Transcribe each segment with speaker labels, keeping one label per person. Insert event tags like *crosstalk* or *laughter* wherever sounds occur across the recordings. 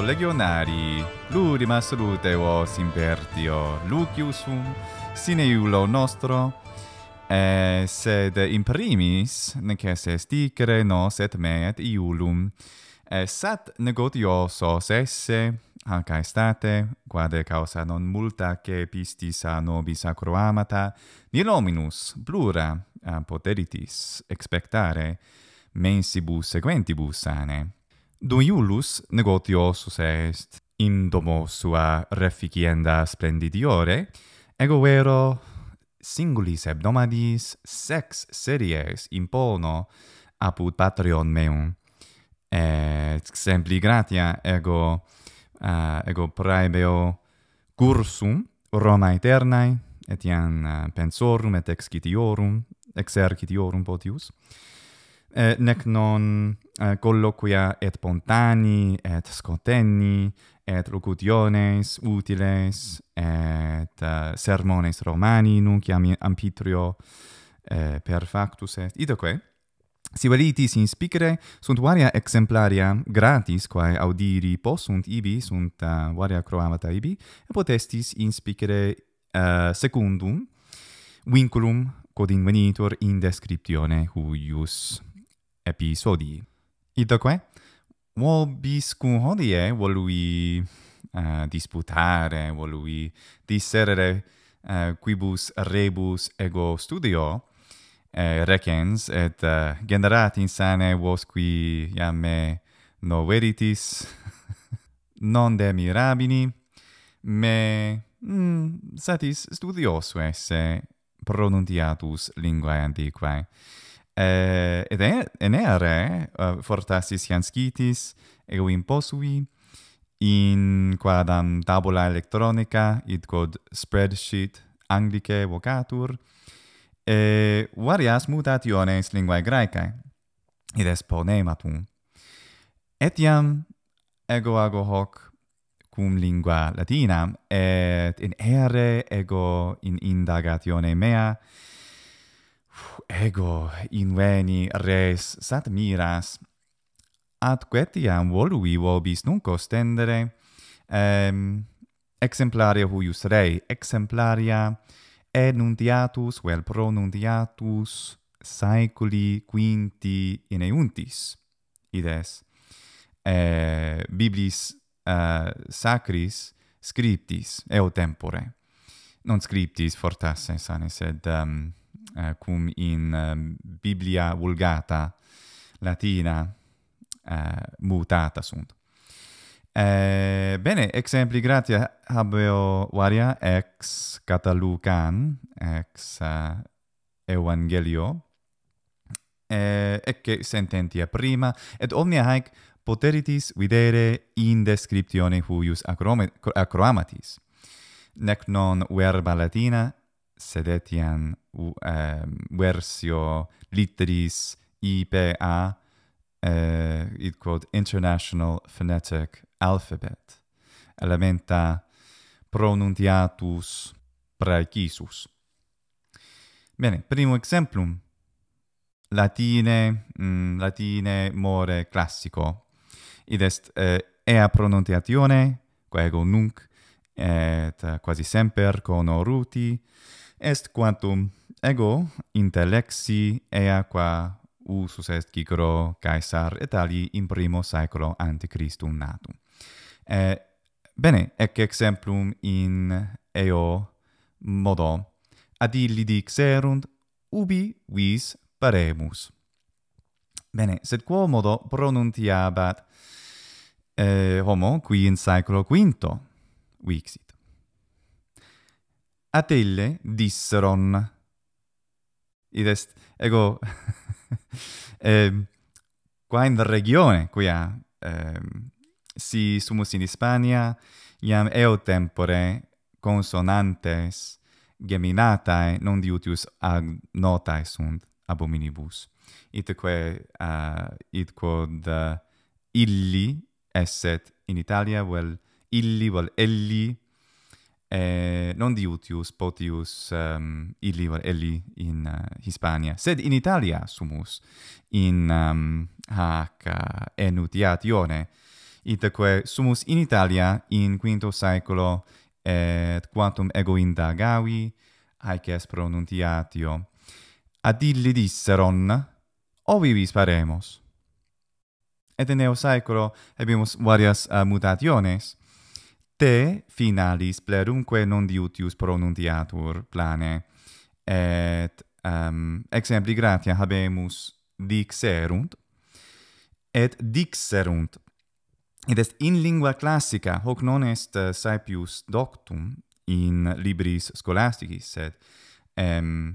Speaker 1: legionari lurima salute impertio Lucius lucium sine iulo nostro e sed in primis nec est sticere nos et me et iulum e sat negotiosos esse hanc estate quade causa non multa che pistis a nobis acroamata ni nominus plura poteritis expectare mensibus sequentibus sane Dum Iulus negotiosus est, in domo sua reficienda splendidiore, ego vero singulis hebdomadis sex series impono apud patrion meum. Et exempli gratia ego, uh, ego praebeo cursum Roma Eternae, etiam uh, pensorum et excitiorum, exercitiorum potius, eh, nec non Eh, colloquia et spontani et scotenni et locutiones utiles et uh, sermones romani nunc iam ampitrio eh, per factus est itaque si velitis in spicere sunt varia exemplaria gratis quae audiri possunt ibi sunt uh, varia croamata ibi et potestis in spicere uh, secundum vinculum quod invenitur in descriptione huius episodii I doque, vuol bis hodie volui uh, eh, disputare, volui disserere uh, quibus rebus ego studio, eh, recens, et uh, eh, generat in sane vos qui iam me noveritis, *laughs* non de mirabini, me mm, satis studiosu esse pronuntiatus linguae antiquae eh, ed enere uh, eh, fortassis Janskitis ego in posui in quadam tabula electronica id quod spreadsheet anglicae vocatur e eh, varias mutationes linguae graecae id est ponematum etiam ego ago hoc cum lingua latina et in ere ego in indagatione mea ego inveni res sat miras ad quetiam volui vobis nunc ostendere ehm, exemplaria huius rei exemplaria enuntiatus vel pronuntiatus saeculi quinti in euntis ides eh, biblis sacris scriptis eo tempore non scriptis fortasse sane sed um, eh, cum in eh, Biblia Vulgata Latina eh, mutata sunt. Eh, bene, exempli gratia habeo varia ex Catalucan, ex eh, Evangelio, eh, ecce sententia prima, et omnia haec poteritis videre in descriptione huius acromatis. Nec non verba latina, sed etiam uh, versio litteris IPA uh, eh, id International Phonetic Alphabet elementa pronuntiatus praecisus. Bene, primo exemplum. Latine, mm, latine more classico. Id est eh, ea pronuntiatione, quae nunc, et quasi semper con oruti, est quantum ego intellecti ea qua usus est Cicero, Caesar et ali in primo saeculo ante Christum natum. Eh bene, ec exemplum in eo modo ad illi dixerunt ubi vis paremus. Bene, sed quo modo pronuntiabat eh homo qui in saeculo quinto vixit. ille disseron id est ego *laughs* ehm qua in regione qui a ehm si sumus in Hispania, iam eo tempore consonantes geminatae non diutius ag notae sunt abominibus itque uh, id quod uh, illi esset in Italia vel illi vel elli Ehm, eh, non diutius potius um, illi in uh, Hispania sed in Italia sumus in um, hac uh, enutiatione itaque sumus in Italia in quinto saeculo et quantum ego indagavi haec est pronuntiatio ad illi disseron ovivis paremos et in neo saeculo habemus varias uh, mutationes te finalis plerumque non diutius pronuntiatur plane et um, exempli gratia habemus dixerunt et dixerunt et est in lingua classica hoc non est uh, saepius doctum in libris scholasticis sed um,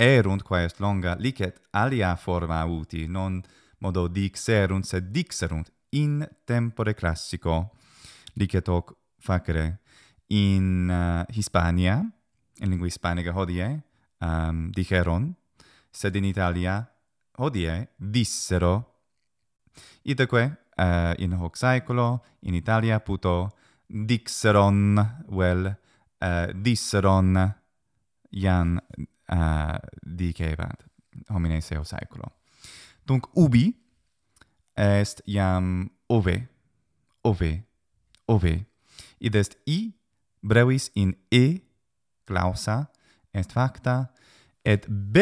Speaker 1: erunt quae est longa licet alia forma uti non modo dixerunt sed dixerunt in tempore classico licet hoc facere in uh, Hispania, in lingua hispanica hodie, um, dijeron, sed in Italia hodie, dissero. Iteque, uh, eh, in hoc saeculo, in Italia, puto, dixeron, well, uh, eh, disseron, ian uh, dicebat, homine seo saeculo. Dunc, ubi est iam ove, ove, ove, ove, id est i brevis in e clausa est facta et b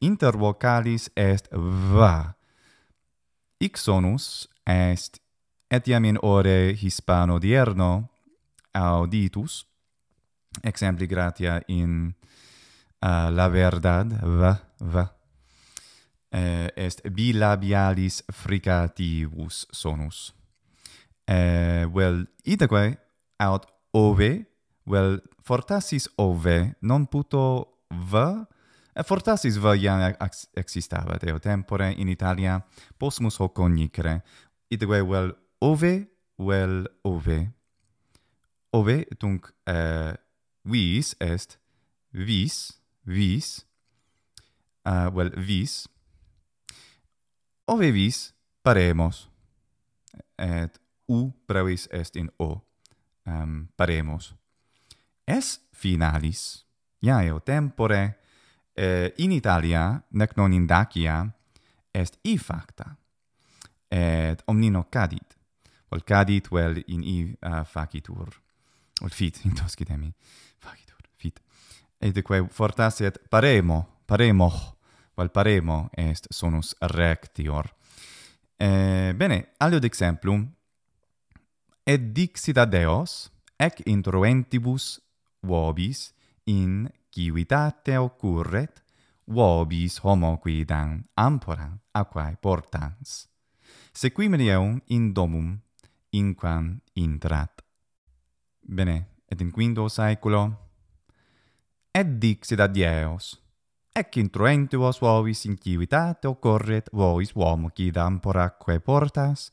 Speaker 1: inter vocalis est v Ic sonus est etiam in ore hispano dierno auditus exempli gratia in uh, la verdad v v est bilabialis fricativus sonus uh, well itaque aut ove well fortasis ove non puto v e fortasis v ja ex existava teo tempore in italia posmus hoc onicre it well ove well ove ove dunc eh, vis est vis vis uh, well vis ove vis paremos et u brevis est in o um, paremos. Es finalis, ja eo tempore, eh, in Italia, nec non in Dacia, est i facta, et omnino cadit, vol cadit vel in i uh, facitur, Ol fit, *laughs* in temi. facitur, fit, et quae fortas et paremo, paremo, vol paremo est sonus rectior. Eh, bene, alio d'exemplum, Et dixit ad eos, ec introentibus vobis in civitate occurret, vobis homo quidam ampora aquae portans, eum in domum, inquam intrat. Bene, et in quinto saeculo, et dixit ad eos, ec introentibus vobis in civitate occurret, vobis homo quidam aquae portas,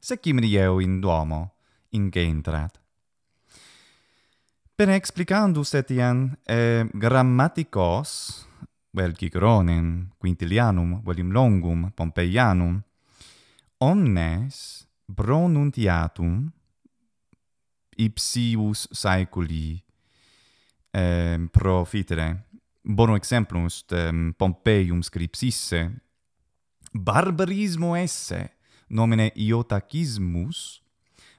Speaker 1: sequimineum in domum ingentrat. Per explicandus etian eh, grammaticos, vel Gigronem, Quintilianum, velim Longum, Pompeianum, omnes pronuntiatum ipsius saeculi eh, profitere. Bono exemplum mm, est Pompeium scripsisse, barbarismo esse, nomine iotacismus,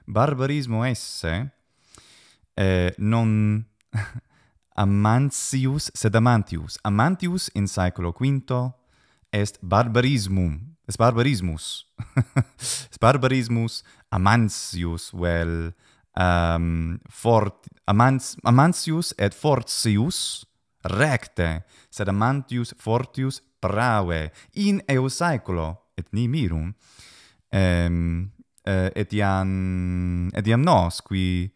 Speaker 1: barbarismo esse eh, non *laughs* amantius sed amantius amantius in saeculo quinto est barbarismum est barbarismus *laughs* est barbarismus amantius vel um, ehm, fort amans amantius et fortius recte sed amantius fortius prave. in eo saeculo et nimirum ehm eh, etiam etiam nos qui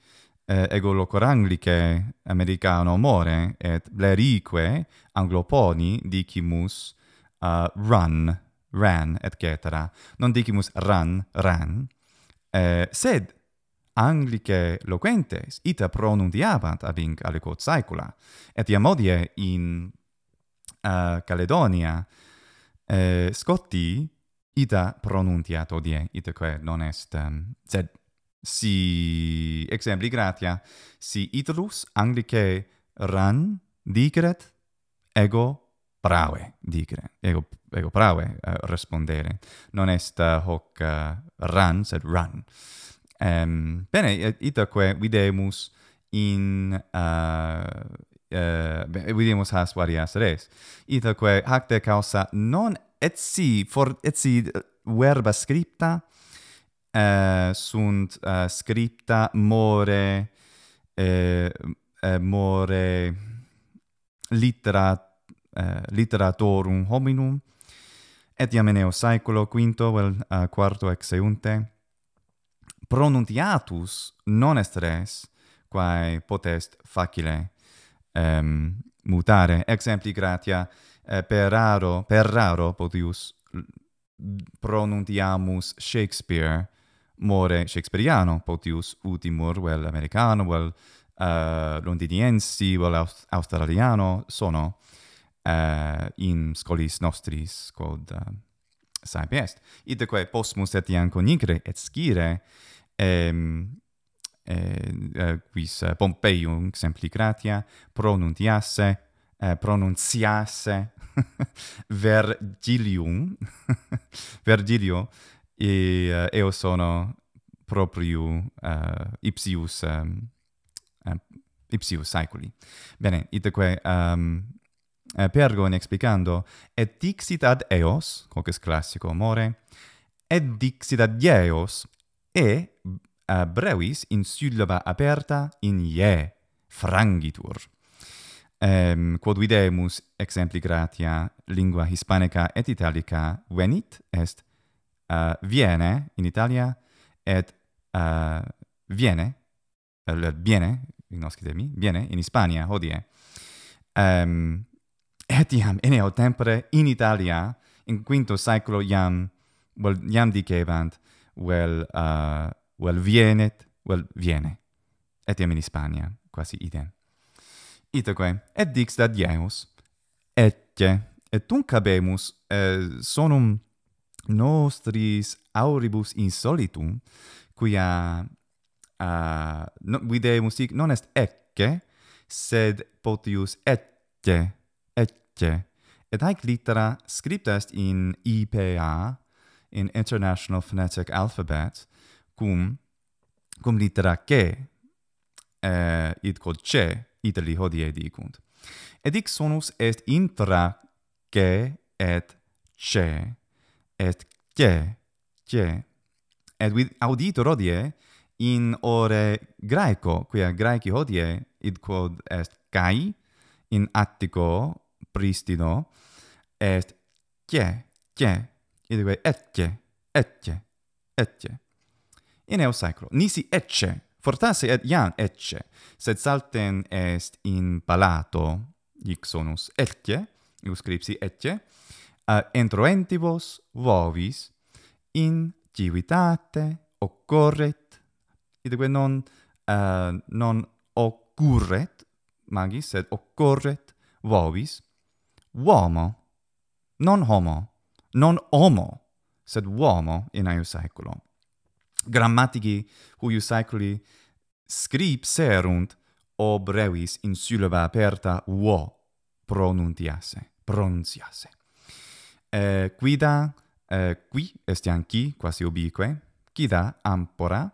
Speaker 1: eh, ego locor anglice americano more et blerique angloponi dicimus uh, run ran et cetera non dicimus run ran eh, sed anglice loquentes ita pronuntiabant ab inc aliquo saecula et iam in uh, caledonia eh, scotti ita pronuntiat odie, itaque non est, um, sed si, exempli gratia, si italus anglice ran digret, ego prave digre, ego, ego prave uh, eh, respondere. Non est uh, hoc uh, ran, sed run. Um, ehm, bene, itaque videmus in... Uh, uh, videmus has varias res. Itaque hacte causa non et si for et si eh, verba scripta eh, sunt uh, scripta more uh, uh, more littera litteratorum hominum et iam eneo saeculo quinto vel uh, quarto ex seunte pronuntiatus non est res quae potest facile um, mutare exempli gratia eh, per raro per raro podius pronuntiamus Shakespeare more shakespeariano potius ultimur vel americano vel uh, eh, londiniensi vel aust australiano sono uh, in scolis nostris quod uh, eh, saepe est idque possumus etiam conigre et scire ehm eh, quis Pompeium sempli gratia pronuntiasse Eh, pronunciasse *laughs* Vergilium, *laughs* Vergilio, e uh, sono proprio uh, ipsius, um, uh, ipsius saeculi. Bene, itaque, um, ehm, pergo in explicando, et dixit ad eos, coques classico amore, et dixit ad eos, e uh, brevis in syllaba aperta in ie frangitur. Um, quod videmus exempli gratia lingua hispanica et italica venit est uh, viene in Italia et uh, viene uh, viene ignoscite demi viene in Hispania hodie um, et iam in eo tempore in Italia in quinto saeculo iam vel iam dicebant vel uh, eh, vel vienet vel viene et iam in Hispania quasi idem Itaque, et dixdat iamus etce, et tunc habemus eh, sonum nostris auribus insolitum, quia uh, no, videmus non est ecce, sed potius etce, etce. Et haec litera scripta est in IPA, in International Phonetic Alphabet, cum, cum litera C, eh, id quod C, Italy hodie dicunt. Et ic sonus est intra che et che et che che et vid auditor hodie in ore graeco quia graeci hodie id quod est kai in attico pristino est che che idque et che et che et che in eo saeclo nisi ecce fortasse et iam etce, sed salten est in palato, ixonus etce, iuscripsi etce, uh, entroentibus vovis in civitate occorret, idque non, uh, non occurret, magis, sed occorret vovis, uomo, non homo, non homo, sed uomo in aeus saeculum. Grammatici huius saeculi scrip serunt ob revis in syllaba aperta uo pronuntiase, pronunciase. Eh, quida, eh, qui, estian qui, quasi ubique, quida, ampora,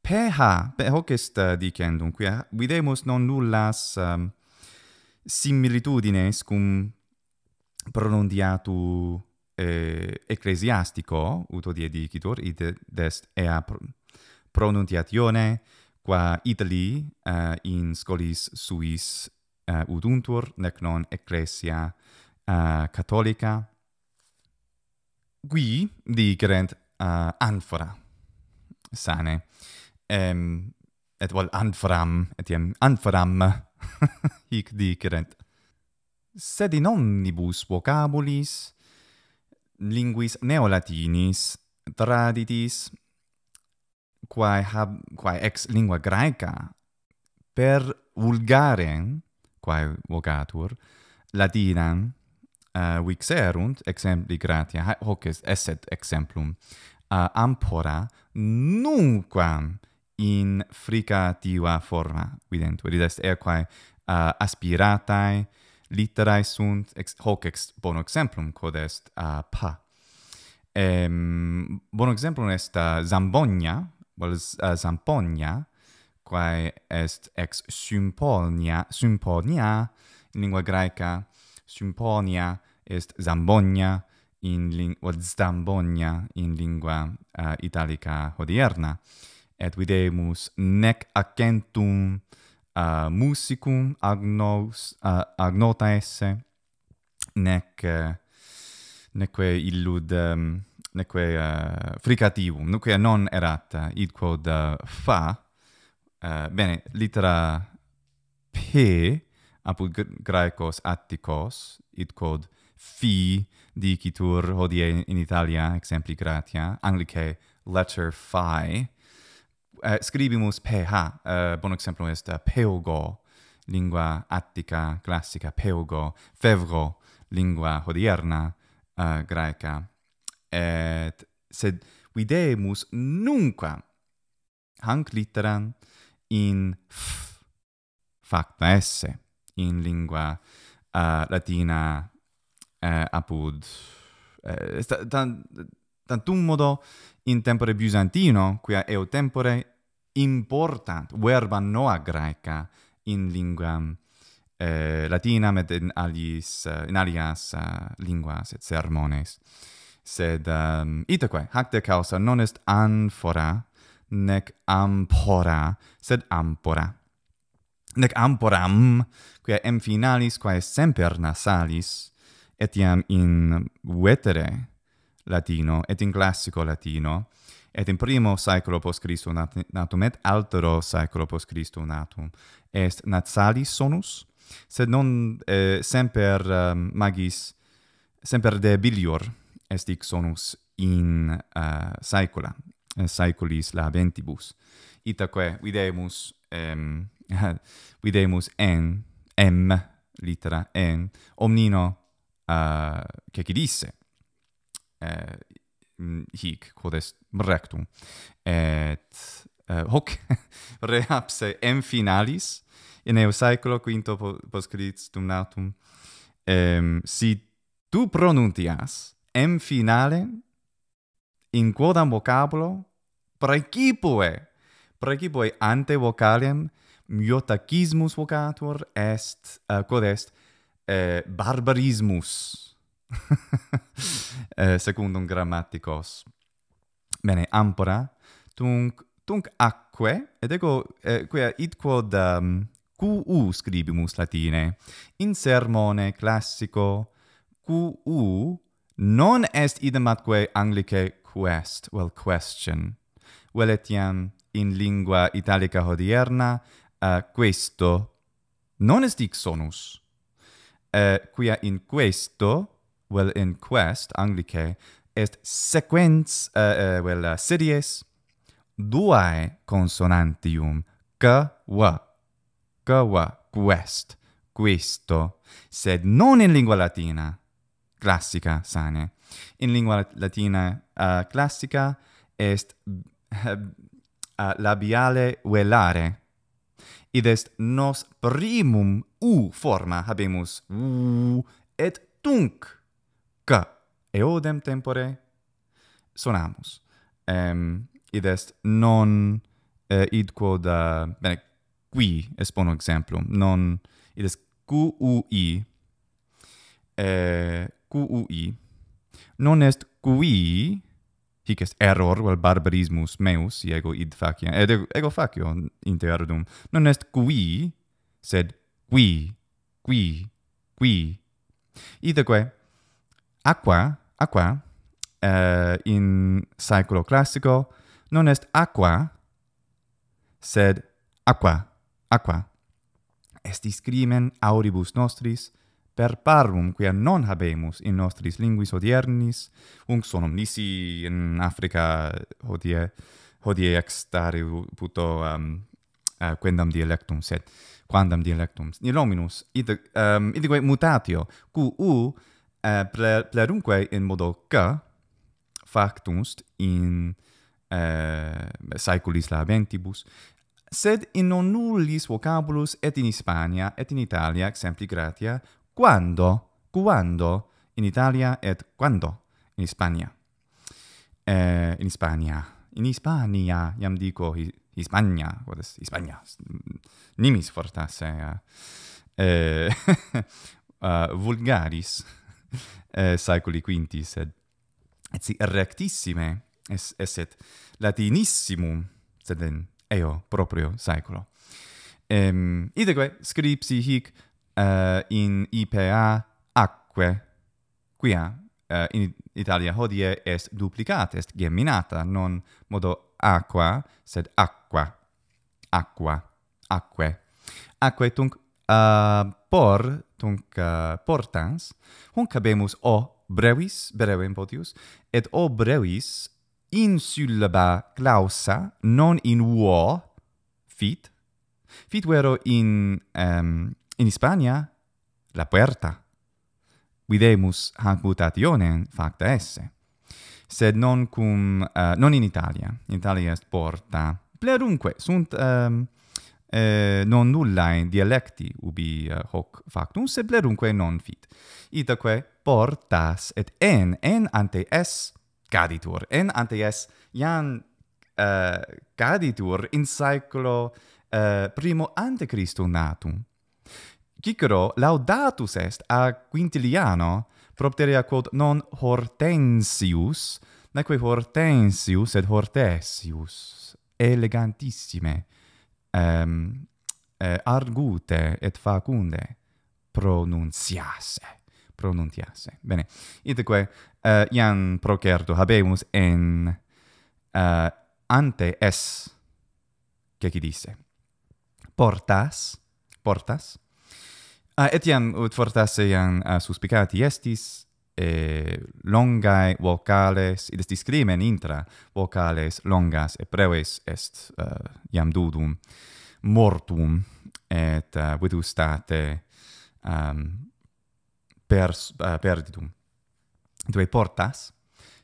Speaker 1: peha, pe hoc est uh, eh, dicendum, quia eh, videmus non nullas um, similitudines cum pronuntiatu eh, ecclesiastico, odie dicitur, id est ea pronuntiatione, qua Italy uh, in scolis suis uh, uduntur, nec non ecclesia uh, eh, catholica. Qui dicerent uh, anfora, sane. Um, et vol anforam, etiam anforam *laughs* hic dicerent. Sed in omnibus vocabulis, linguis neolatinis, traditis, quae hab quae ex lingua graeca per vulgare, quae vocatur latinam uh, eh, vixerunt exempli gratia hoc est esset exemplum uh, ampora nunquam in fricativa forma videntur id est er quae uh, eh, aspiratae litterae sunt ex, hoc ex bono exemplum quod est uh, pa Ehm um, bono est nesta zambogna vol uh, eh, quae est ex Symponia Symponia in lingua graeca Symponia est Zambonia in lingua Zambonia in lingua uh, italica hodierna et videmus nec accentum uh, musicum agnos uh, agnota esse nec uh, neque illud um, neque uh, fricativum, nuque non erat eh, id quod uh, fa, uh, bene, litera p, apud graecos atticos, id quod fi dicitur hodie in, Italia, exempli gratia, anglice letter fi, uh, scribimus p, ha, uh, bon exemplum est uh, peogo, lingua attica, classica, peogo, fevgo, lingua hodierna, uh, graeca, et sed videmus nunca hanc litteram in f, facta esse in lingua uh, latina uh, apud uh, tantum modo in tempore byzantino qui eo tempore important verba noa graeca in lingua uh, latina med in alis uh, in alias uh, linguas et sermones sed um, ehm, itaque hac de causa non est anfora nec ampora sed ampora nec amporam quia em finalis quae semper nasalis etiam in vetere latino et in classico latino et in primo saeculo post Christum nat natum et altero saeculo post Christum natum est nasalis sonus sed non eh, semper um, magis semper debilior est hic sonus in uh, saecula, eh, saeculis ventibus Itaque videmus, um, *laughs* videmus en, em, litera en, omnino uh, eh, cecidisse, uh, mm, hic, quod est rectum, et uh, hoc *laughs* reapse em finalis, in eo saeculo quinto post Christum natum, um, si tu pronuntias, em finale in quodam vocabulo praecipue, praecipue ante vocalem iotacismus vocator est uh, quod est eh, barbarismus *laughs* eh, secundum grammaticos bene ampora tunc tunc acque, et ego eh, quia id quod um, ehm, u scribimus latine in sermone classico QU non est idem atque anglice quest, well, question. Well, etiam in lingua italica hodierna, uh, questo non est dixonus. Uh, eh, quia in questo, well, in quest, anglice, est sequens, uh, uh, well, uh, series, duae consonantium, c, w, c, w, quest, questo, sed non in lingua latina classica sane. In lingua latina uh, classica est uh, labiale velare. Id est nos primum u forma habemus u et tunc ca eodem tempore sonamus. Um, id est non uh, id quod uh, bene qui est bono exemplum non id est q u i eh, qui non est qui hic est error vel barbarismus meus si ego id faciam ego, ego facio interdum non est qui sed qui qui qui idque aqua aqua eh, in saeculo classico non est aqua sed aqua aqua est iscrimen auribus nostris per parvum quia non habemus in nostris linguis odiernis, unc sonum nisi in Africa hodie, hodie extare puto um, uh, quendam dialectum, sed quandam dialectum. In Romulus, id, um, mutatio, cu u uh, pler, plerumque in modo c, factumst in uh, saeculis labentibus, sed in non nullis vocabulus et in Hispania et in Italia, exempli gratia, quando, quando in Italia et quando in Spagna. Eh, in Spagna. In Spagna, iam dico Hispania, vodes, Hispania, mm, nimis fortas, eh, eh *laughs* uh, vulgaris, *laughs* eh, saeculi quintis, et, et si rectissime es, eset latinissimum, sed in eo proprio saeculo. Um, ehm, Ideque, scripsi hic, uh, in IPA acque, quia uh, in Italia hodie est duplicata, est geminata, non modo aqua, sed aqua, aqua, Acque. Aque, tunc, uh, por, tunc, uh, portans, hunc habemus o brevis, breve in potius, et o brevis in syllaba clausa, non in uo, fit, fit vero in um, in Hispania la puerta. Videmus hanc mutationem facta esse. Sed non cum uh, non in Italia. In Italia est porta. Plerunque sunt um, eh, non nulla in dialecti ubi uh, hoc factum sed plerunque non fit. Itaque portas et en en ante es caditur. En ante es iam uh, caditur in cyclo uh, primo ante Christum natum. Cicero laudatus est a Quintiliano propteria quod non Hortensius, neque Hortensius, et Hortensius elegantissime um, eh, argute et facunde pronunciasse pronunciasse bene itaque, uh, eh, iam procerto habemus en uh, ante es che qui portas portas Ah, uh, etiam ut fortasse iam uh, suspicati estis e eh, longae vocales id est discrimen intra vocales longas et breves est uh, iam dudum mortum et uh, eh, vitu state um, ehm, per uh, perditum de portas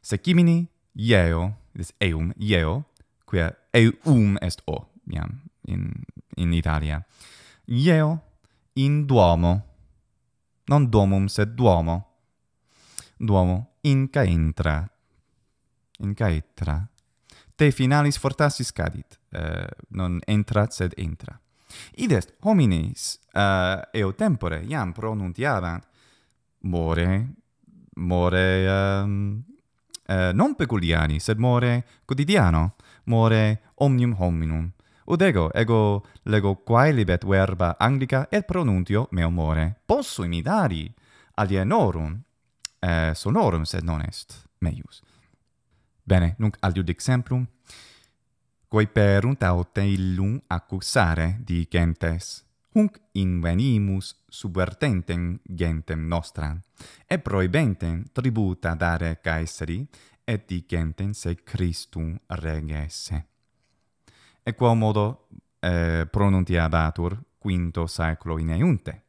Speaker 1: se chimini ieo des eum ieo quia eum est o iam in in italia ieo in duomo. Non duomum, sed duomo. Duomo in caetra. In caetra. Te finalis fortassis cadit. Uh, non entrat, sed entra. Id est, homines, uh, eh, eo tempore, iam pronuntiavant more, more, uh, non peculiani, sed more quotidiano, more omnium hominum. Ud ego lego quaelibet verba anglica et pronuntio meo more. Posso imitari alienorum eh, sonorum, sed non est meius. Bene, nunc aliud exemplum. Quoi perunt aute illum accusare dicentes? Hunc invenimus subvertentem gentem nostram, e proibentem tributa dare caesari, et dicentem se Christum regesse e quo modo eh, pronuntiabatur quinto saeculo in aeunte.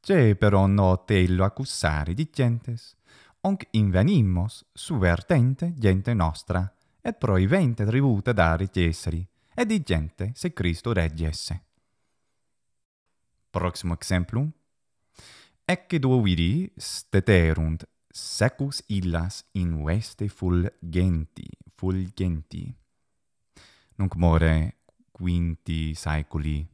Speaker 1: Ce però no illo accusare di gentes, onc invenimos suvertente vertente gente nostra, et proivente tribute dare tieseri, e di gente se Cristo regiesse. Proximo exemplum. Ecce duo vidi steterunt secus illas in veste fulgenti, fulgenti nunc more quinti saeculi.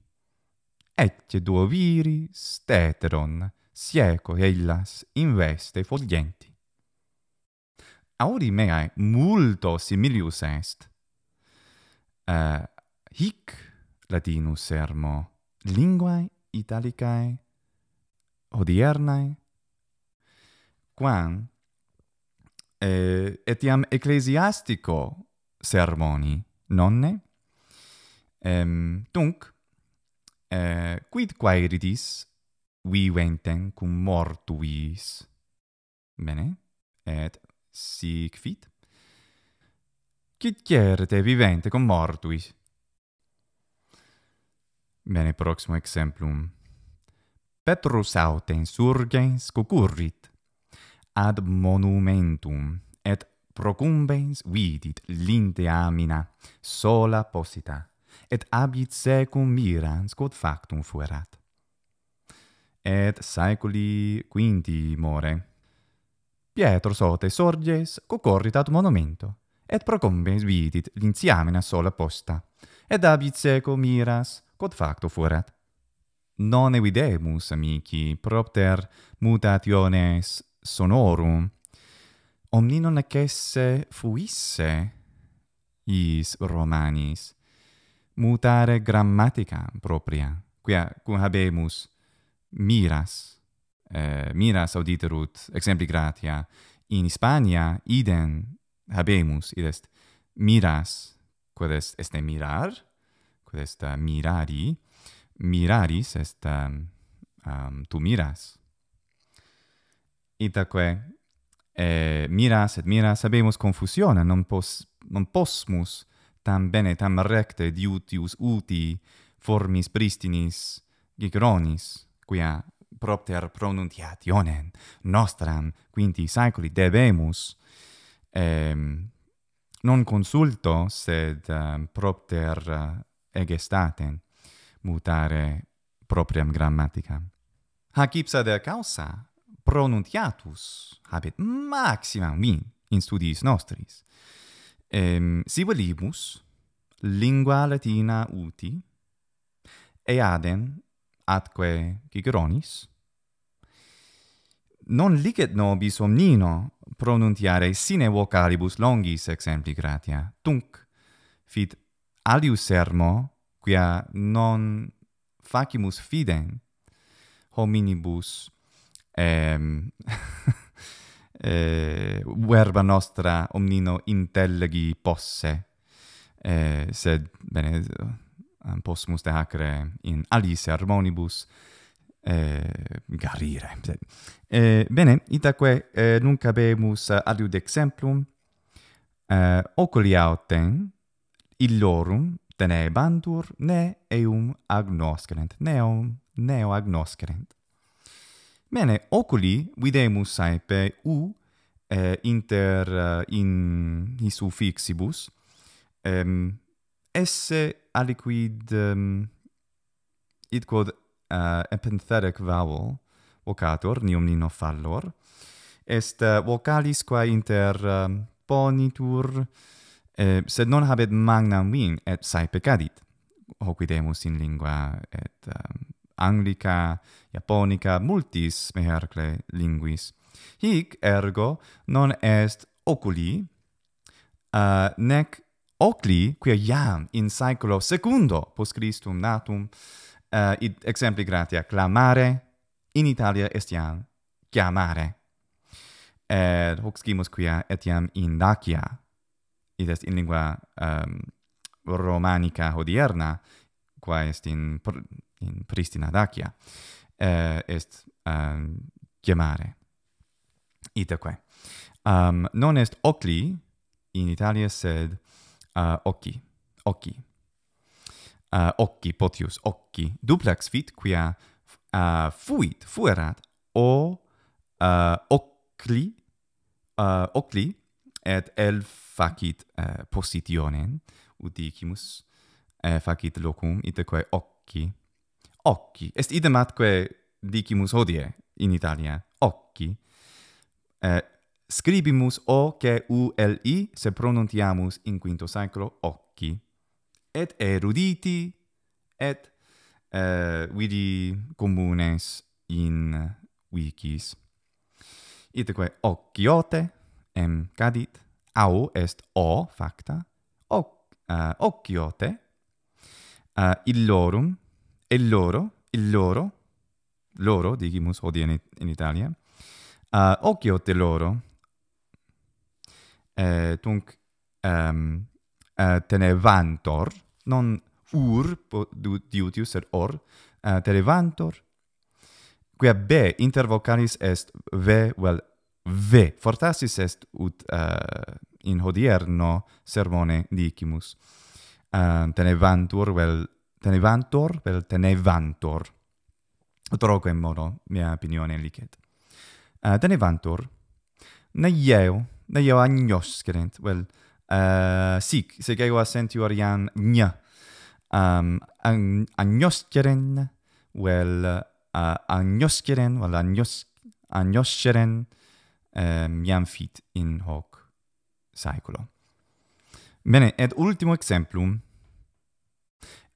Speaker 1: Ecce duo viri steteron, sieco ellas in veste foglienti. Auri meae multo similius est. Uh, hic latinus sermo linguae italicae odiernae quam eh, etiam ecclesiastico sermoni nonne. Ehm, dunc, eh, quid quaeridis viventem cum mortuis? Bene, et sic fit. Quid certe vivente cum mortuis? Bene, proximo exemplum. Petrus autem surgens cucurrit ad monumentum et procumbens vidit linte amina sola posita et abit secum mirans quod factum fuerat et saeculi quinti more pietro sote sorges cocorrit ad monumento et procumbens vidit linte amina sola posta et abit secum mirans quod factum fuerat non evidemus amici propter mutationes sonorum omni non acesse fuisse iis romanis mutare grammatica propria quia, cum habemus miras eh, miras auditerut, exempli gratia in hispania idem habemus id est miras quod est est mirar quod est uh, mirari miraris est um, um, tu miras itaque eh, miras et miras, sabemos confusiona, non, pos, non possumus tam bene, tam recte diutius uti formis pristinis gigronis, quia propter pronuntiationem nostram quinti saeculi debemus ehm, non consulto sed ehm, propter uh, eh, mutare propriam grammaticam hac ipsa de causa pronuntiatus habet maximam min in studiis nostris. Ehm si volibus lingua latina uti et adem atque Ciceronis non licet nobis omnino pronuntiare sine vocalibus longis exempli gratia tunc fit alius sermo quia non facimus fiden hominibus ehm *laughs* eh verba nostra omnino intellegi posse eh sed bene un post must hacre in alis harmonibus eh garire sed eh bene itaque eh, nunc habemus adiud exemplum eh, oculi autem illorum tenebantur ne eum agnoscerent neo neo agnoscerent Bene, oculi videmus saepe u eh, inter uh, in his fixibus ehm esse aliquid um, id quod uh, eh, epenthetic vowel vocator nium nino fallor est uh, vocalis qua inter um, ponitur eh, sed non habet magnam vim et saepe cadit hoc videmus in lingua et um, anglica, japonica, multis mehercle linguis. Hic ergo non est oculi, uh, nec ocli, quia iam in saeculo secundo post Christum natum, uh, id exempli gratia, clamare in Italia est iam chiamare. Et hoc scimus quia etiam in Dacia, id est in lingua um, romanica hodierna, qua est in in Pristina Dacia, eh, est um, ehm, gemare. Itaque. Um, ehm, non est ocli in Italia, sed uh, eh, occi. Occi. Uh, eh, occi, potius, occi. Duplex fit, quia uh, fuit, fuerat, o uh, ocli, uh, ocli, et el facit uh, ut dicimus, facit locum, itaque occi, occhi est idem atque dicimus hodie in italia occhi eh, scribimus o q u l i se pronuntiamus in quinto saeculo occhi et eruditi et eh, vidi communes in wikis itaque occhiote em cadit au est o facta o eh, occhiote uh, eh, illorum E loro, il loro, loro, digimus odie in, in Italia, uh, occhio te loro, eh, tunc um, uh, vantor, non ur, po, du, diutius, sed or, uh, tene vantor, quia be inter vocalis est ve, well, ve, fortasis est ut uh, in hodierno sermone dicimus. Uh, tene vantur, well, tenevantor vel tenevantor troco in modo mia opinione liquid uh, eh, tenevantor ne yeo ne yeo agnos credent vel uh, eh, sic se gaeo a sentiorian nya um agnos vel uh, eh, agnos vel agnos agnos um, iam fit in hoc saeculo Bene, et ultimo exemplum,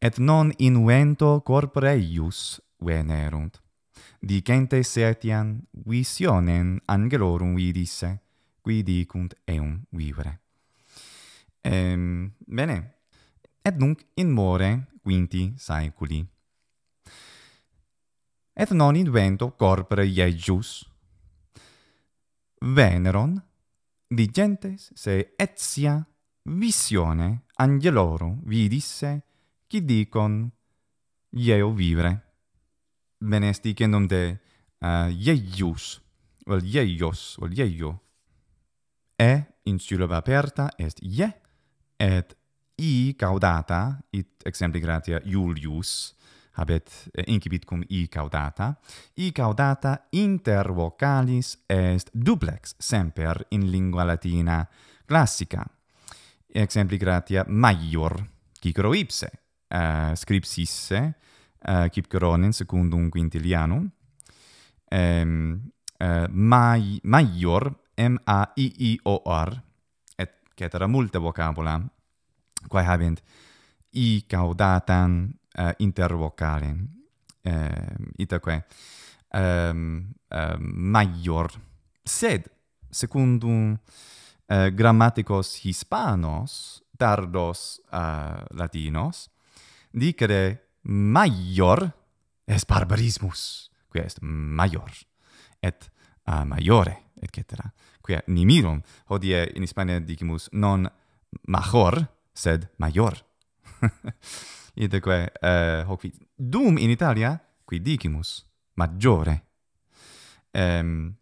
Speaker 1: et non in vento corpore ius venerunt. Dicente setian visionem angelorum vidisse, qui dicunt eum vivere. Ehm, bene, et nunc in more quinti saeculi. Et non in vento corpore ius veneron, digentes se etsia visione angelorum vidisse, qui dicon ieo vivere? Bene, est dicendum de eh, ieius, vel ieios, vel ieio. E in syllaba aperta est ie, et i caudata, it exempli gratia Iulius, habet incipit cum i caudata, i caudata inter vocalis est duplex, semper in lingua Latina classica. Exempli gratia Maior, qui ipse, uh, scripsisse uh, eh, quip secundum quintilianum ehm um, uh, mai maior m a i i o r et cetera multa vocabula quae habent i caudatam uh, inter ehm um, itaque ehm um, maior sed secundum uh, grammaticos hispanos tardos uh, latinos dicere maior est barbarismus, quia est maior, et a maiore, et cetera. Quia nimirum, hodie in Hispania dicimus non major, sed maior. *laughs* Iteque, uh, eh, hoc vit, dum in Italia, qui dicimus, maggiore. Um,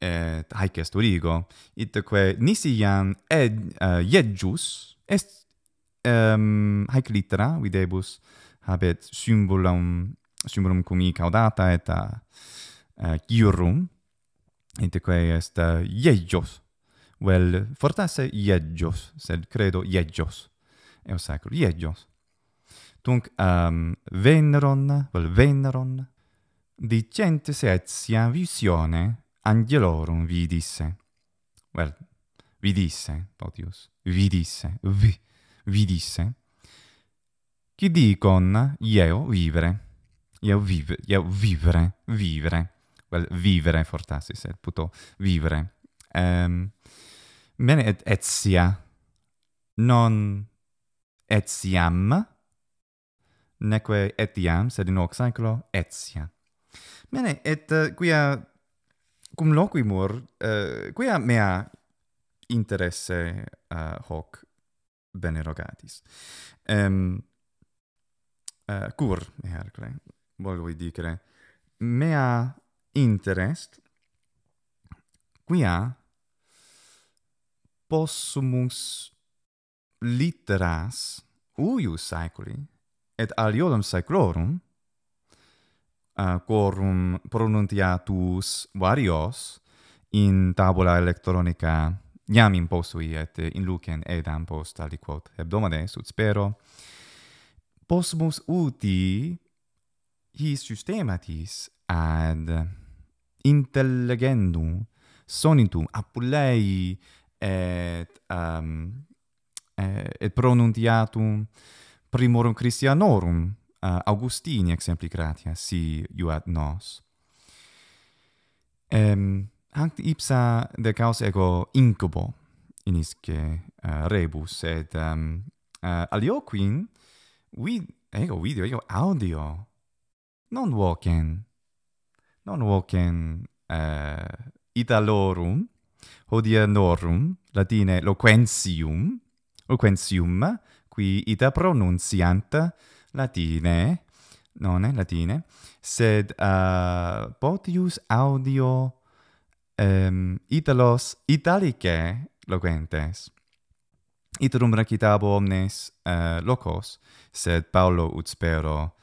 Speaker 1: ehm, et haec est origo, iteque nisi iam ed, uh, eh, iegius, est um, haec litera videbus habet symbolum symbolum cum i caudata et a uh, eh, iurum et quae est uh, eh, iegios vel fortasse iegios sed credo iegios e o sacro iegios tunc um, veneron vel veneron dicente se et sia visione angelorum vidisse vel vidisse potius vidisse vidisse vi disse, chi dicon io vivere, io vivere, io vivere, vivere, well, vivere fortasis, et puto vivere, um, ehm, mene et etsia, non etsiam, neque etiam, sed in hoc saeclo etsia. Mene, et uh, quia cum loquimur, uh, quia mea interesse uh, hoc bene rogatis. Um, uh, cur, Hercle, volvi dicere, mea interest quia possumus litteras uius saeculi et aliolum saeclorum uh, quorum pronuntiatus varios in tabula electronica iam in postu iet in lucem edam post aliquot hebdomades, ut spero, posmus uti his systematis ad intelligendum sonitum apulei et, um, eh, et pronuntiatum primorum Christianorum uh, Augustini exempli gratia, si iuat nos. Ehm... Um, hanc ipsa de caos ego incubo in isce uh, eh, rebus et um, uh, eh, alioquin we ego video ego audio non walking non walking uh, eh, italorum hodie norum latine loquentium loquentium qui ita pronunciant latine non è latine sed uh, potius audio um, ehm, italos italice loquentes iterum recitabo omnes uh, locos sed paulo ut spero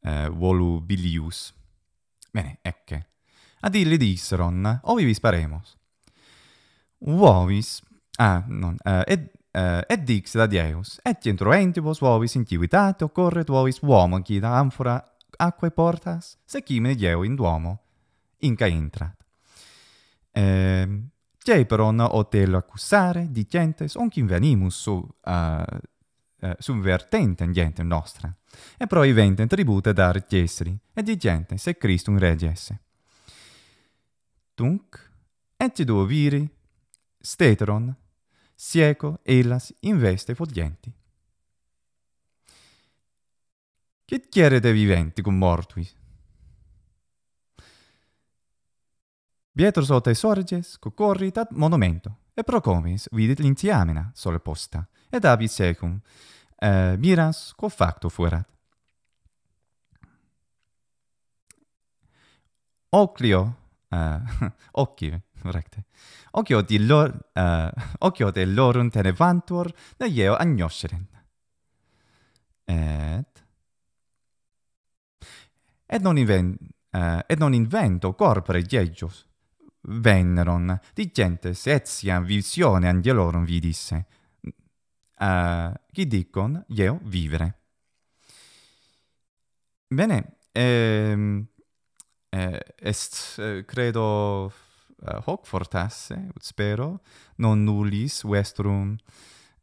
Speaker 1: uh, eh, volubilius bene ecce ad illi disseron ovibis paremos uovis ah non uh, eh, et Uh, et dixit ad Deus, et vos vovis in civitate occorret vovis uomo qui da amphora aquae portas, se cimene in duomo, inca intrat. che però Ehm, Jperon hotel accusare dicentes onquin venimus su uh, uh, subvertentem gente nostra, e però i proiventem tribute da Gesri, e di gente se Cristo Christum regesse Tunc, et duo viri, steteron, sieco ellas investe fodienti. Chit chiarete viventi con mortuis, Bietro sote sorges, cucorrit ad monumento, e procomis vidit l'intiamina sole posta, ed abit secum, eh, miras quo facto fuerat. Oclio, eh, *laughs* occhio, recte, occhio di lor, eh, occhio de lorum tenevantur, ne ieo agnosceren. Et, et non invent, eh, et non invento corpore diegios, veneron, dicentes etiam visione angelorum vidisse. Uh, qui dicon, eo vivere. Bene, ehm, eh, est, eh, credo, hoc fortasse, ut spero, non nullis vestrum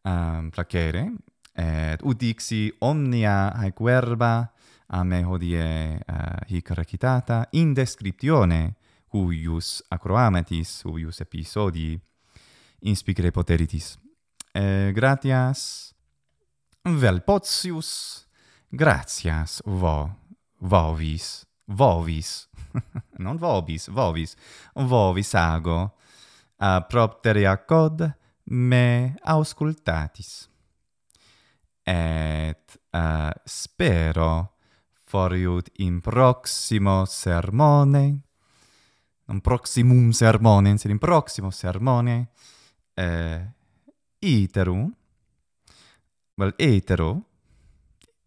Speaker 1: um, placere, et ut dixi omnia haec verba a me hodie hic recitata in descriptione, cuius acroametis, cuius episodii inspicere poteritis. E gratias vel potius, gratias vo, vovis, vovis, *laughs* non vobis, vovis, vovis ago, a propteria cod me auscultatis. Et uh, spero foriut in proximo sermone, non proximum sermone, sed in proximo sermone, eh, val, vel, etero,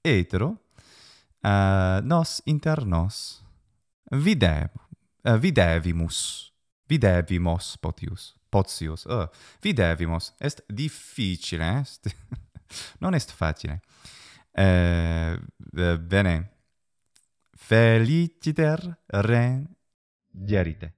Speaker 1: etero, eh, nos inter nos videb, eh, videvimus, videvimos potius, potius, oh, videvimos, est difficile, est, *laughs* non est facile. Eh, bene, feliciter re, Yarita.